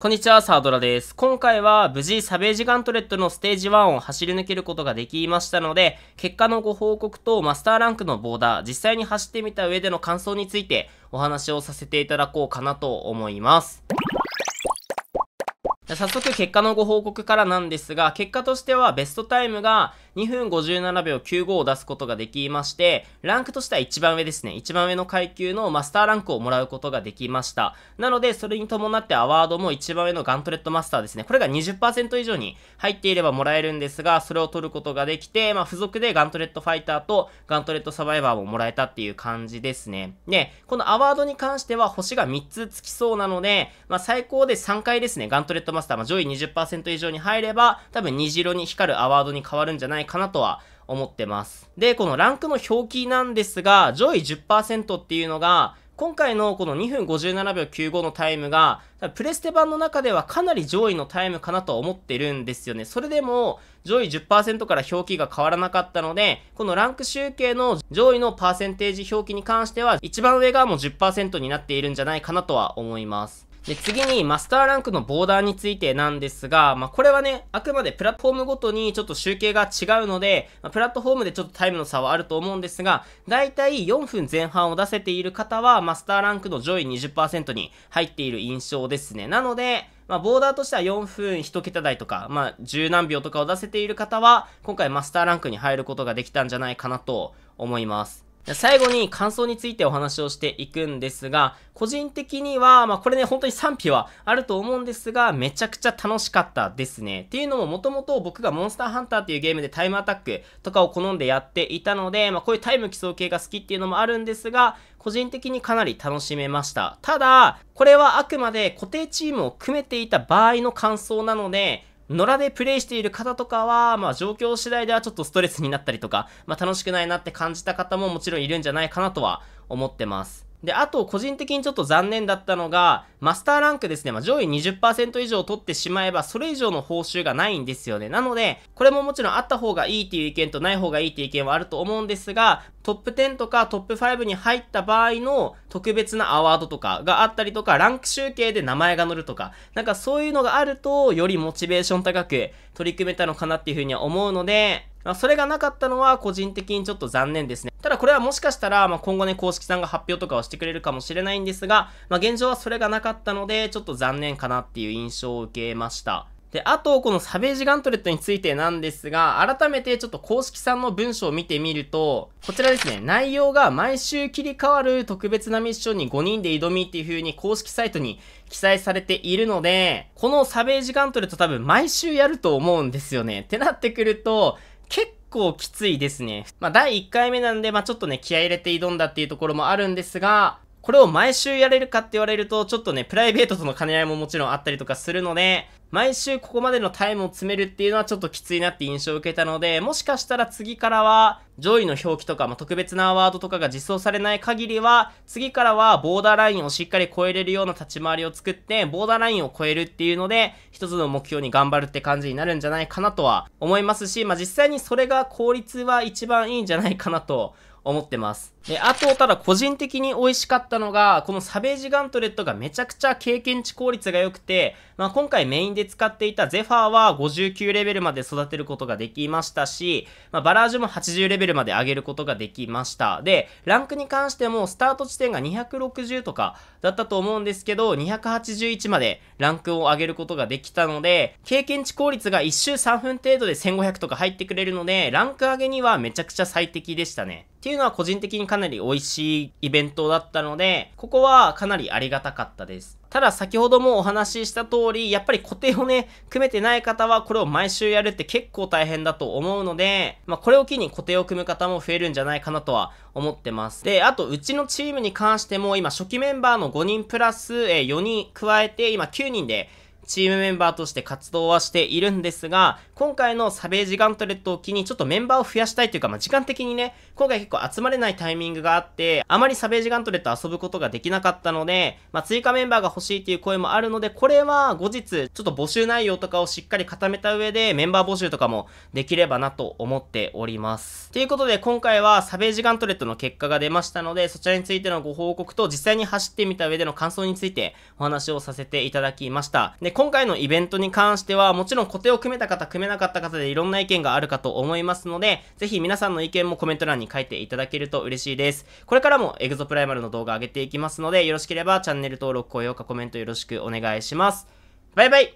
こんにちは、サードラです。今回は無事サベージガントレットのステージ1を走り抜けることができましたので、結果のご報告とマスターランクのボーダー、実際に走ってみた上での感想についてお話をさせていただこうかなと思います。早速結果のご報告からなんですが、結果としてはベストタイムが2分57秒95を出すことができまして、ランクとしては一番上ですね。一番上の階級のマスターランクをもらうことができました。なので、それに伴ってアワードも一番上のガントレットマスターですね。これが20%以上に入っていればもらえるんですが、それを取ることができて、まあ、付属でガントレットファイターとガントレットサバイバーももらえたっていう感じですね。で、このアワードに関しては星が3つつきそうなので、まあ、最高で3回ですね、ガントレットマスター、まあ、上位20%以上に入れば、多分虹色に光るアワードに変わるんじゃないかかなとは思ってます。で、このランクの表記なんですが、上位10%っていうのが、今回のこの2分57秒95のタイムが、プレステ版の中ではかなり上位のタイムかなと思ってるんですよね。それでも、上位10%から表記が変わらなかったので、このランク集計の上位のパーセンテージ表記に関しては、一番上がもう10%になっているんじゃないかなとは思います。で、次にマスターランクのボーダーについてなんですが、まあ、これはね、あくまでプラットフォームごとにちょっと集計が違うので、まあ、プラットフォームでちょっとタイムの差はあると思うんですが、だいたい4分前半を出せている方は、マスターランクの上位20%に入っている印象ですね。なので、まあ、ボーダーとしては4分1桁台とか、まあ、十何秒とかを出せている方は、今回マスターランクに入ることができたんじゃないかなと思います。最後に感想についてお話をしていくんですが、個人的には、まあこれね、本当に賛否はあると思うんですが、めちゃくちゃ楽しかったですね。っていうのも、もともと僕がモンスターハンターっていうゲームでタイムアタックとかを好んでやっていたので、まあこういうタイム基礎系が好きっていうのもあるんですが、個人的にかなり楽しめました。ただ、これはあくまで固定チームを組めていた場合の感想なので、野良でプレイしている方とかは、まあ状況次第ではちょっとストレスになったりとか、まあ楽しくないなって感じた方ももちろんいるんじゃないかなとは思ってます。で、あと、個人的にちょっと残念だったのが、マスターランクですね、まあ、上位20%以上取ってしまえば、それ以上の報酬がないんですよね。なので、これももちろんあった方がいいっていう意見とない方がいいっていう意見はあると思うんですが、トップ10とかトップ5に入った場合の特別なアワードとかがあったりとか、ランク集計で名前が載るとか、なんかそういうのがあると、よりモチベーション高く取り組めたのかなっていうふうには思うので、それがなかったのは個人的にちょっと残念ですね。ただこれはもしかしたら、まあ、今後ね、公式さんが発表とかをしてくれるかもしれないんですが、まあ、現状はそれがなかったので、ちょっと残念かなっていう印象を受けました。で、あと、このサベージガントレットについてなんですが、改めてちょっと公式さんの文章を見てみると、こちらですね、内容が毎週切り替わる特別なミッションに5人で挑みっていう風に公式サイトに記載されているので、このサベージガントレット多分毎週やると思うんですよね。ってなってくると、結構きついですね。まあ、第1回目なんで、まあ、ちょっとね、気合入れて挑んだっていうところもあるんですが、これを毎週やれるかって言われると、ちょっとね、プライベートとの兼ね合いももちろんあったりとかするので、毎週ここまでのタイムを詰めるっていうのはちょっときついなって印象を受けたので、もしかしたら次からは上位の表記とか、ま特別なアワードとかが実装されない限りは、次からはボーダーラインをしっかり超えれるような立ち回りを作って、ボーダーラインを超えるっていうので、一つの目標に頑張るって感じになるんじゃないかなとは思いますし、まあ、実際にそれが効率は一番いいんじゃないかなと思ってます。で、あと、ただ個人的に美味しかったのが、このサベージガントレットがめちゃくちゃ経験値効率が良くて、まあ今回メインで使っていたゼファーは59レベルまで育てることができましたし、まあバラージュも80レベルまで上げることができました。で、ランクに関してもスタート地点が260とかだったと思うんですけど、281までランクを上げることができたので、経験値効率が1周3分程度で1500とか入ってくれるので、ランク上げにはめちゃくちゃ最適でしたね。ていうのは個人的にかなり美味しいイベントだったので、ここはかなりありがたかったです。ただ先ほどもお話しした通り、やっぱり固定をね、組めてない方はこれを毎週やるって結構大変だと思うので、まあこれを機に固定を組む方も増えるんじゃないかなとは思ってます。で、あとうちのチームに関しても今初期メンバーの5人プラス4人加えて今9人でチームメンバーとして活動はしているんですが、今回のサベージガントレットを機にちょっとメンバーを増やしたいというか、まあ、時間的にね、今回結構集まれないタイミングがあって、あまりサベージガントレット遊ぶことができなかったので、まあ、追加メンバーが欲しいっていう声もあるので、これは後日、ちょっと募集内容とかをしっかり固めた上で、メンバー募集とかもできればなと思っております。ということで、今回はサベージガントレットの結果が出ましたので、そちらについてのご報告と実際に走ってみた上での感想についてお話をさせていただきました。で、今回のイベントに関しては、もちろん固定を組めた方、組めめなかった方でいろんな意見があるかと思いますので、ぜひ皆さんの意見もコメント欄に書いていただけると嬉しいです。これからもエグゾプライマルの動画上げていきますので、よろしければチャンネル登録、高評価、コメントよろしくお願いします。バイバイ